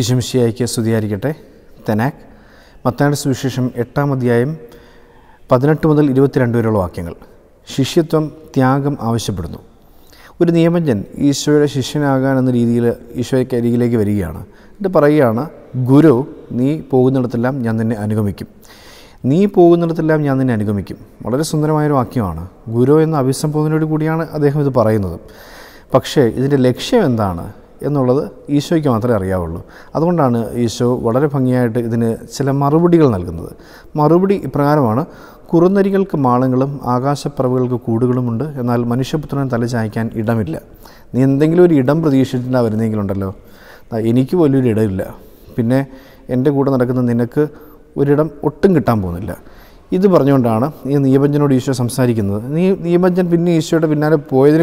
ഈശുമിഷിയായിക്ക് സ്തുതിയായിരിക്കട്ടെ തെനാക് മത്തായുടെ സുവിശേഷം എട്ടാം അധ്യായം പതിനെട്ട് മുതൽ ഇരുപത്തിരണ്ട് വരെയുള്ള വാക്യങ്ങൾ ശിഷ്യത്വം ത്യാഗം ആവശ്യപ്പെടുന്നു ഒരു നിയമജ്ഞൻ ഈശോയുടെ ശിഷ്യനാകാൻ എന്ന രീതിയിൽ ഈശോയ്ക്ക് അരികിലേക്ക് വരികയാണ് എന്നിട്ട് പറയുകയാണ് ഗുരു നീ പോകുന്നിടത്തെല്ലാം ഞാൻ നിന്നെ അനുഗമിക്കും നീ പോകുന്നിടത്തെല്ലാം ഞാൻ നിന്നെ അനുഗമിക്കും വളരെ സുന്ദരമായൊരു വാക്യമാണ് ഗുരു എന്ന അഭിസംബോധനയോട് കൂടിയാണ് അദ്ദേഹം ഇത് പറയുന്നത് പക്ഷേ ഇതിൻ്റെ ലക്ഷ്യം എന്താണ് എന്നുള്ളത് ഈശോയ്ക്ക് മാത്രമേ അറിയാവുള്ളൂ അതുകൊണ്ടാണ് ഈശോ വളരെ ഭംഗിയായിട്ട് ഇതിന് ചില മറുപടികൾ നൽകുന്നത് മറുപടി ഇപ്രകാരമാണ് കുറുന്നരികൾക്ക് മാളങ്ങളും ആകാശപ്പറവുകൾക്ക് കൂടുകളുമുണ്ട് എന്നാൽ മനുഷ്യപുത്രനെ തലചായ്ക്കാൻ ഇടമില്ല നീ എന്തെങ്കിലും ഒരു ഇടം പ്രതീക്ഷിച്ചിട്ടാണ് വരുന്നെങ്കിലുണ്ടല്ലോ എനിക്ക് ഒരു ഇടമില്ല പിന്നെ എൻ്റെ കൂടെ നടക്കുന്ന നിനക്ക് ഒരിടം ഒട്ടും കിട്ടാൻ പോകുന്നില്ല ഇത് പറഞ്ഞുകൊണ്ടാണ് ഈ നീപഞ്ചനോട് ഈശോ സംസാരിക്കുന്നത് നീ നീപഞ്ചൻ പിന്നെ ഈശോയുടെ പിന്നാലെ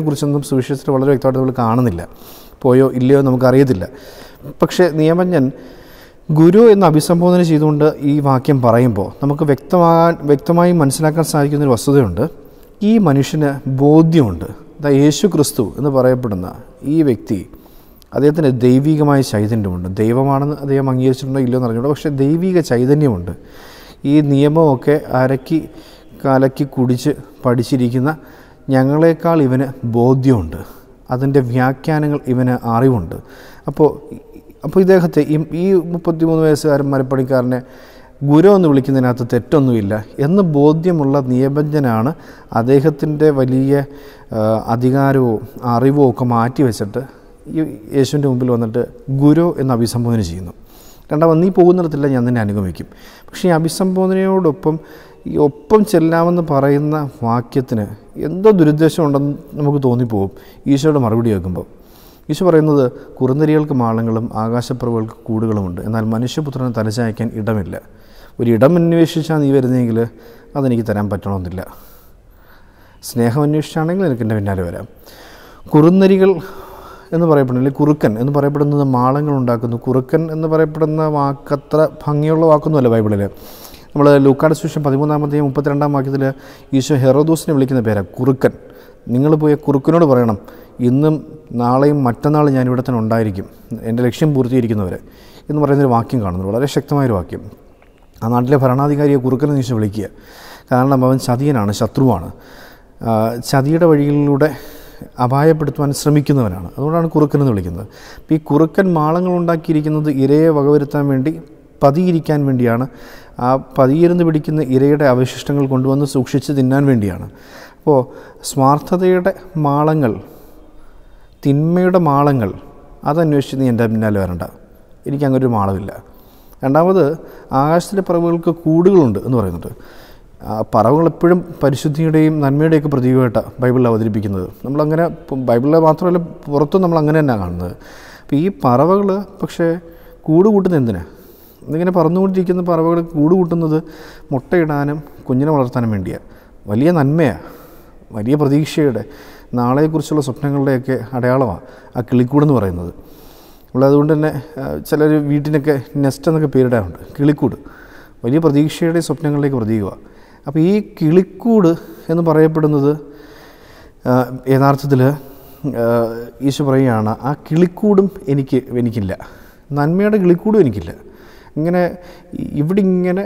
കുറിച്ചൊന്നും സുവിശേഷത്തിൽ വളരെ വ്യക്തമായിട്ട് നമ്മൾ കാണുന്നില്ല പോയോ ഇല്ലയോ നമുക്കറിയത്തില്ല പക്ഷേ നിയമജ്ഞൻ ഗുരു എന്ന് അഭിസംബോധന ചെയ്തുകൊണ്ട് ഈ വാക്യം പറയുമ്പോൾ നമുക്ക് വ്യക്തമാകാൻ വ്യക്തമായി മനസ്സിലാക്കാൻ സാധിക്കുന്നൊരു വസ്തുതയുണ്ട് ഈ മനുഷ്യന് ബോധ്യമുണ്ട് ദ യേശു ക്രിസ്തു എന്ന് പറയപ്പെടുന്ന ഈ വ്യക്തി അദ്ദേഹത്തിന് ദൈവികമായ ചൈതന്യമുണ്ട് ദൈവമാണെന്ന് അദ്ദേഹം അംഗീകരിച്ചിട്ടുണ്ടോ ഇല്ലയോ അറിഞ്ഞോളൂ പക്ഷേ ദൈവിക ചൈതന്യമുണ്ട് ഈ നിയമമൊക്കെ അരക്കി കലക്കി കുടിച്ച് പഠിച്ചിരിക്കുന്ന ഞങ്ങളെക്കാൾ ഇവന് ബോധ്യമുണ്ട് അതിൻ്റെ വ്യാഖ്യാനങ്ങൾ ഇവന് അറിവുണ്ട് അപ്പോൾ അപ്പോൾ ഇദ്ദേഹത്തെ ഈ മുപ്പത്തിമൂന്ന് വയസ്സുകാരൻ മരപ്പണിക്കാരനെ ഗുരു എന്ന് വിളിക്കുന്നതിനകത്ത് തെറ്റൊന്നുമില്ല എന്ന് ബോധ്യമുള്ള നിയമജ്ഞനാണ് അദ്ദേഹത്തിൻ്റെ വലിയ അധികാരവും അറിവോ ഒക്കെ മാറ്റിവെച്ചിട്ട് യേശുവിൻ്റെ മുമ്പിൽ വന്നിട്ട് ഗുരു എന്ന് അഭിസംബോധന ചെയ്യുന്നു രണ്ടാമത് നീ പോകുന്നിടത്തില്ല ഞാൻ നിന്നെ അനുഗമിക്കും പക്ഷേ ഈ അഭിസംബോധനയോടൊപ്പം ഈ ഒപ്പം ചെല്ലാമെന്ന് പറയുന്ന വാക്യത്തിന് എന്തോ ദുരുദ്ദേശമുണ്ടെന്ന് നമുക്ക് തോന്നിപ്പോകും ഈശോയുടെ മറുപടി കേൾക്കുമ്പോൾ ഈശോ പറയുന്നത് കുറുനരികൾക്ക് മാളങ്ങളും ആകാശപ്രവകൾക്ക് കൂടുകളുമുണ്ട് എന്നാൽ മനുഷ്യപുത്രനെ തലചായ്ക്കാൻ ഇടമില്ല ഒരിടം അന്വേഷിച്ചാൽ നീ വരുന്നെങ്കിൽ അതെനിക്ക് തരാൻ പറ്റണമെന്നില്ല സ്നേഹം അന്വേഷിച്ചാണെങ്കിൽ എനിക്ക് പിന്നാലെ വരാം കുറുന്നരികൾ എന്ന് പറയപ്പെടുന്നത് അല്ലെങ്കിൽ കുറുക്കൻ എന്ന് പറയപ്പെടുന്നത് മാളങ്ങൾ ഉണ്ടാക്കുന്നു കുറുക്കൻ എന്ന് പറയപ്പെടുന്ന വാക്കത്ര ഭംഗിയുള്ള വാക്കൊന്നുമല്ല ബൈബിളിൽ നമ്മൾ ലൂക്കാട് ശേഷം പതിമൂന്നാമത്തെയും മുപ്പത്തിരണ്ടാം വാക്യത്തിൽ ഈശോ ഹെറോദോസിനെ വിളിക്കുന്ന പേരാണ് കുറുക്കൻ നിങ്ങൾ പോയ കുറുക്കനോട് പറയണം ഇന്നും നാളെയും മറ്റന്നാൾ ഞാൻ തന്നെ ഉണ്ടായിരിക്കും എൻ്റെ ലക്ഷ്യം പൂർത്തീകരിക്കുന്നവരെ എന്ന് പറയുന്നൊരു വാക്യം കാണുന്നു വളരെ ശക്തമായൊരു വാക്യം ആ നാട്ടിലെ ഭരണാധികാരിയെ കുറുക്കനെ എന്ന് വിളിക്കുക കാരണം അവൻ ചതിയനാണ് ശത്രുവാണ് ചതിയുടെ വഴിയിലൂടെ അപായപ്പെടുത്തുവാൻ ശ്രമിക്കുന്നവനാണ് അതുകൊണ്ടാണ് കുറുക്കൻ എന്ന് വിളിക്കുന്നത് ഈ കുറുക്കൻ മാളങ്ങൾ ഉണ്ടാക്കിയിരിക്കുന്നത് ഇരയെ വകവരുത്താൻ വേണ്ടി പതിയിരിക്കാൻ വേണ്ടിയാണ് ആ പതിയിരുന്ന് പിടിക്കുന്ന ഇരയുടെ അവശിഷ്ടങ്ങൾ കൊണ്ടുവന്ന് സൂക്ഷിച്ച് തിന്നാൻ വേണ്ടിയാണ് അപ്പോൾ സ്മാർത്ഥതയുടെ മാളങ്ങൾ തിന്മയുടെ മാളങ്ങൾ അതന്വേഷിച്ച് നീ എൻ്റെ പിന്നാലെ വരണ്ട എനിക്കങ്ങനൊരു മാളമില്ല രണ്ടാമത് ആകാശത്തിലെ പറവുകൾക്ക് കൂടുകളുണ്ട് എന്ന് പറയുന്നുണ്ട് പറവകൾ എപ്പോഴും പരിശുദ്ധിയുടെയും നന്മയുടെയൊക്കെ പ്രതീകമായിട്ടാണ് ബൈബിളിൽ അവതരിപ്പിക്കുന്നത് നമ്മളങ്ങനെ ബൈബിളിൽ മാത്രമല്ല പുറത്തും നമ്മൾ അങ്ങനെ തന്നെയാണ് കാണുന്നത് അപ്പോൾ ഈ പറവകൾ പക്ഷേ കൂട് കൂട്ടുന്ന എന്തിനാണ് ഇന്നിങ്ങനെ പറന്നുകൊണ്ടിരിക്കുന്ന പറവകൾ കൂട് കൂട്ടുന്നത് മുട്ടയിടാനും കുഞ്ഞിനെ വളർത്താനും വേണ്ടിയാണ് വലിയ നന്മയാണ് വലിയ പ്രതീക്ഷയുടെ നാളെക്കുറിച്ചുള്ള സ്വപ്നങ്ങളുടെയൊക്കെ അടയാളമാണ് ആ കിളിക്കൂടെന്ന് പറയുന്നത് നമ്മൾ അതുകൊണ്ട് തന്നെ ചിലർ വീട്ടിനൊക്കെ നെസ്റ്റ് എന്നൊക്കെ പേരിടാറുണ്ട് കിളിക്കൂട് വലിയ പ്രതീക്ഷയുടെ സ്വപ്നങ്ങളിലേക്ക് പ്രതീകമാണ് അപ്പോൾ ഈ കിളിക്കൂട് എന്ന് പറയപ്പെടുന്നത് യഥാർത്ഥത്തിൽ ഈശോ പറയുകയാണ് ആ കിളിക്കൂടും എനിക്ക് എനിക്കില്ല നന്മയുടെ കിളിക്കൂടും എനിക്കില്ല ഇങ്ങനെ ഇവിടെ ഇങ്ങനെ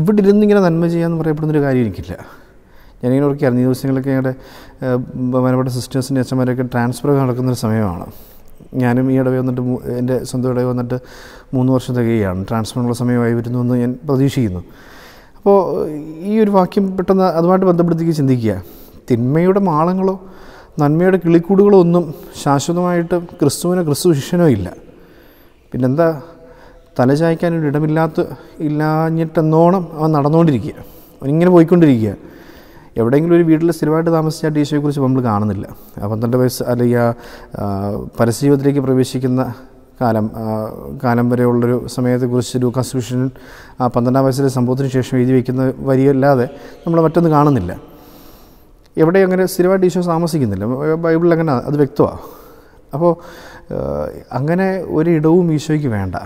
ഇവിടെ ഇരുന്ന് ഇങ്ങനെ നന്മ ചെയ്യാമെന്ന് പറയപ്പെടുന്നൊരു കാര്യം എനിക്കില്ല ഞാനിങ്ങനെ ഓർക്കുകയായിരുന്നു ഈ ദിവസങ്ങളിലൊക്കെ ഞങ്ങളുടെ ബഹുമാനപ്പെട്ട സിസ്റ്റേഴ്സിൻ്റെ അച്ഛന്മാരൊക്കെ ട്രാൻസ്ഫർ നടക്കുന്നൊരു സമയമാണ് ഞാനും ഈ ഇടവേ വന്നിട്ട് എൻ്റെ സ്വന്തം ഇടവേ വന്നിട്ട് മൂന്ന് വർഷം തികയാണ് ട്രാൻസ്ഫറിനുള്ള സമയമായി വരുന്നു എന്ന് ഞാൻ പ്രതീക്ഷിക്കുന്നു അപ്പോൾ ഈ ഒരു വാക്യം പെട്ടെന്ന് അതുമായിട്ട് ബന്ധപ്പെടുത്തിക്ക് ചിന്തിക്കുക തിന്മയുടെ മാളങ്ങളോ നന്മയുടെ കിളിക്കൂടുകളോ ഒന്നും ശാശ്വതമായിട്ട് ക്രിസ്തുവിനോ ക്രിസ്തു ശിഷ്യനോ ഇല്ല പിന്നെന്താ തലചായ്ക്കാനൊരു ഇടമില്ലാത്ത ഇല്ലാഞ്ഞിട്ടെന്നോണം അവൻ നടന്നുകൊണ്ടിരിക്കുക അവനിങ്ങനെ പോയിക്കൊണ്ടിരിക്കുക എവിടെയെങ്കിലും ഒരു വീട്ടിൽ സ്ഥിരമായിട്ട് താമസിച്ചായിട്ട് ഈശോയെക്കുറിച്ച് നമ്മൾ കാണുന്നില്ല പന്ത്രണ്ട് വയസ്സ് അല്ലെങ്കിൽ ആ പരസ്യജീവിതത്തിലേക്ക് പ്രവേശിക്കുന്ന കാലം കാലം വരെയുള്ളൊരു സമയത്തെക്കുറിച്ച് ലൂക്കാസ് വിഷൻ പന്ത്രണ്ടാം വയസ്സിലെ സംഭവത്തിന് ശേഷം എഴുതി വയ്ക്കുന്ന വരിയല്ലാതെ നമ്മൾ മറ്റൊന്നും കാണുന്നില്ല എവിടെ അങ്ങനെ സ്ഥിരമായിട്ട് ഈശോ താമസിക്കുന്നില്ല ബൈബിളിൽ അങ്ങനെ അത് വ്യക്തമാണ് അപ്പോൾ അങ്ങനെ ഒരിടവും ഈശോയ്ക്ക് വേണ്ട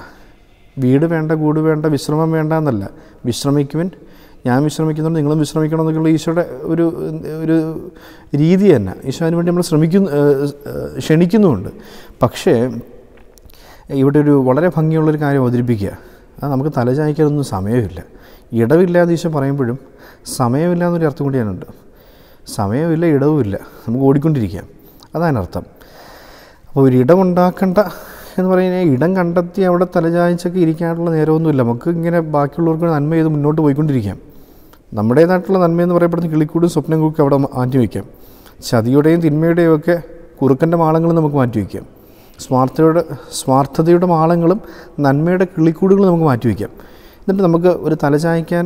വീട് വേണ്ട കൂട് വേണ്ട വിശ്രമം വേണ്ട എന്നല്ല വിശ്രമിക്കുവൻ ഞാൻ വിശ്രമിക്കുന്നുണ്ട് നിങ്ങളും വിശ്രമിക്കണം എന്നൊക്കെയുള്ള ഈശോയുടെ ഒരു ഒരു രീതി തന്നെ ഈശോ അതിനുവേണ്ടി നമ്മൾ ശ്രമിക്കുന്നു ക്ഷണിക്കുന്നുമുണ്ട് പക്ഷേ ഇവിടെ ഒരു വളരെ ഭംഗിയുള്ളൊരു കാര്യം അവതരിപ്പിക്കുക അത് നമുക്ക് തലചായ്ക്കാനൊന്നും സമയമില്ല ഇടവില്ലാതെ ഈശോ പറയുമ്പോഴും എന്നൊരു അർത്ഥം കൂടി ഞാനുണ്ട് സമയമില്ല ഇടവുമില്ല നമുക്ക് ഓടിക്കൊണ്ടിരിക്കാം അതാണ് അർത്ഥം അപ്പോൾ ഒരു ഇടമുണ്ടാക്കേണ്ട എന്ന് പറയുന്നത് ഇടം കണ്ടെത്തി അവിടെ തലചായ്ച്ചൊക്കെ ഇരിക്കാനുള്ള നേരമൊന്നുമില്ല നമുക്ക് ഇങ്ങനെ ബാക്കിയുള്ളവർക്ക് നന്മ ചെയ്ത് മുന്നോട്ട് പോയിക്കൊണ്ടിരിക്കാം നമ്മുടേതായിട്ടുള്ള നന്മയെന്ന് പറയപ്പെടുന്ന കിളിക്കൂടും സ്വപ്നം കൂടി അവിടെ മാറ്റി വയ്ക്കാം ചതിയുടെയും തിന്മയുടെയും ഒക്കെ കുറുക്കൻ്റെ മാളങ്ങൾ നമുക്ക് മാറ്റി വയ്ക്കാം സ്വാർത്ഥയുടെ സ്വാർത്ഥതയുടെ മാളങ്ങളും നന്മയുടെ കിളിക്കൂടുകളും നമുക്ക് മാറ്റിവെക്കാം എന്നിട്ട് നമുക്ക് ഒരു തലചായ്ക്കാൻ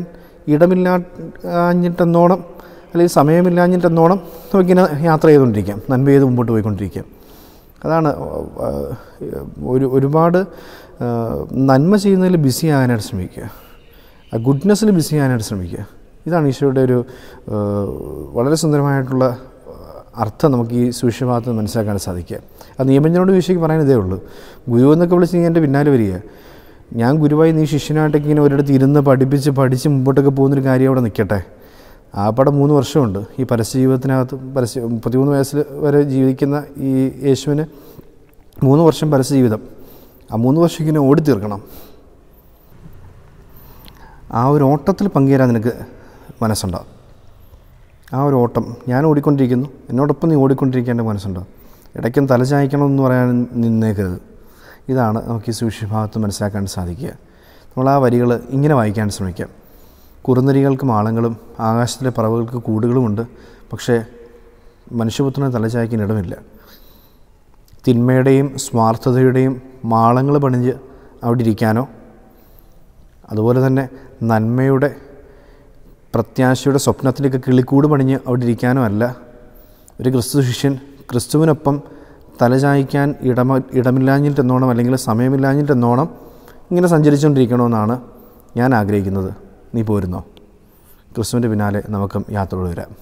ഇടമില്ലാഞ്ഞിട്ടെന്നോണം അല്ലെങ്കിൽ സമയമില്ലാഞ്ഞിട്ടെന്നോണം നമുക്കിങ്ങനെ യാത്ര ചെയ്തുകൊണ്ടിരിക്കാം നന്മ ചെയ്ത് മുമ്പോട്ട് പോയിക്കൊണ്ടിരിക്കാം അതാണ് ഒരു ഒരുപാട് നന്മ ചെയ്യുന്നതിൽ ബിസി ആകാനായിട്ട് ശ്രമിക്കുക ഗുഡ്നെസ്സിൽ ബിസി ആകാനായിട്ട് ശ്രമിക്കുക ഇതാണ് ഈശോയുടെ ഒരു വളരെ സുന്ദരമായിട്ടുള്ള അർത്ഥം നമുക്ക് ഈ നിന്ന് മനസ്സിലാക്കാൻ സാധിക്കുക അത് നിയമജ്ഞനോട് വിഷയ്ക്ക് പറയാൻ ഇതേ ഉള്ളൂ ഗുരു എന്നൊക്കെ വിളിച്ച് നീ എൻ്റെ പിന്നാലെ വരിക ഞാൻ ഗുരുവായി നീ ശിഷ്യനായിട്ടൊക്കെ ഇങ്ങനെ ഒരിടത്ത് ഇരുന്ന് പഠിപ്പിച്ച് പഠിച്ച് മുമ്പോട്ടൊക്കെ പോകുന്നൊരു കാര്യം അവിടെ നിൽക്കട്ടെ ആ പടം മൂന്ന് വർഷമുണ്ട് ഈ പരസ്യ ജീവിതത്തിനകത്ത് പരസ്യ മുപ്പത്തിമൂന്ന് വയസ്സിൽ വരെ ജീവിക്കുന്ന ഈ യേശുവിന് മൂന്ന് വർഷം പരസ്യ ജീവിതം ആ മൂന്ന് വർഷം ഇങ്ങനെ ഓടിത്തീർക്കണം ആ ഒരു ഓട്ടത്തിൽ പങ്കുചേരാൻ നിനക്ക് മനസ്സുണ്ടാവും ആ ഒരു ഓട്ടം ഞാൻ ഓടിക്കൊണ്ടിരിക്കുന്നു എന്നോടൊപ്പം നീ ഓടിക്കൊണ്ടിരിക്കേണ്ട മനസ്സുണ്ടോ ഇടയ്ക്കും തലചായ്ക്കണമെന്ന് പറയാൻ നിന്നേക്കരുത് ഇതാണ് നമുക്ക് ഈ സുവിശിഭാഗത്ത് മനസ്സിലാക്കാൻ സാധിക്കുക നമ്മൾ ആ വരികൾ ഇങ്ങനെ വായിക്കാൻ ശ്രമിക്കാം കുറുനരികൾക്കും ആളങ്ങളും ആകാശത്തിലെ പറവുകൾക്ക് കൂടുകളുമുണ്ട് പക്ഷേ മനുഷ്യപുത്രനെ ഇടമില്ല തിന്മയുടെയും സ്വാർത്ഥതയുടെയും മാളങ്ങൾ പണിഞ്ഞ് അവിടെ ഇരിക്കാനോ അതുപോലെ തന്നെ നന്മയുടെ പ്രത്യാശയുടെ സ്വപ്നത്തിലേക്ക് കിളിക്കൂട് പണിഞ്ഞ് അവിടെ ഇരിക്കാനോ അല്ല ഒരു ക്രിസ്തു ശിഷ്യൻ ക്രിസ്തുവിനൊപ്പം തലചായ്ക്കാൻ ഇടമ ഇടമില്ലാഞ്ഞിട്ടെന്നോണം അല്ലെങ്കിൽ സമയമില്ലാഞ്ഞിട്ടെന്നോണം ഇങ്ങനെ സഞ്ചരിച്ചുകൊണ്ടിരിക്കണമെന്നാണ് ഞാൻ ആഗ്രഹിക്കുന്നത് നീ പോരുന്നോ ക്രിസ്തുവിൻ്റെ പിന്നാലെ നമുക്കും യാത്ര വരാം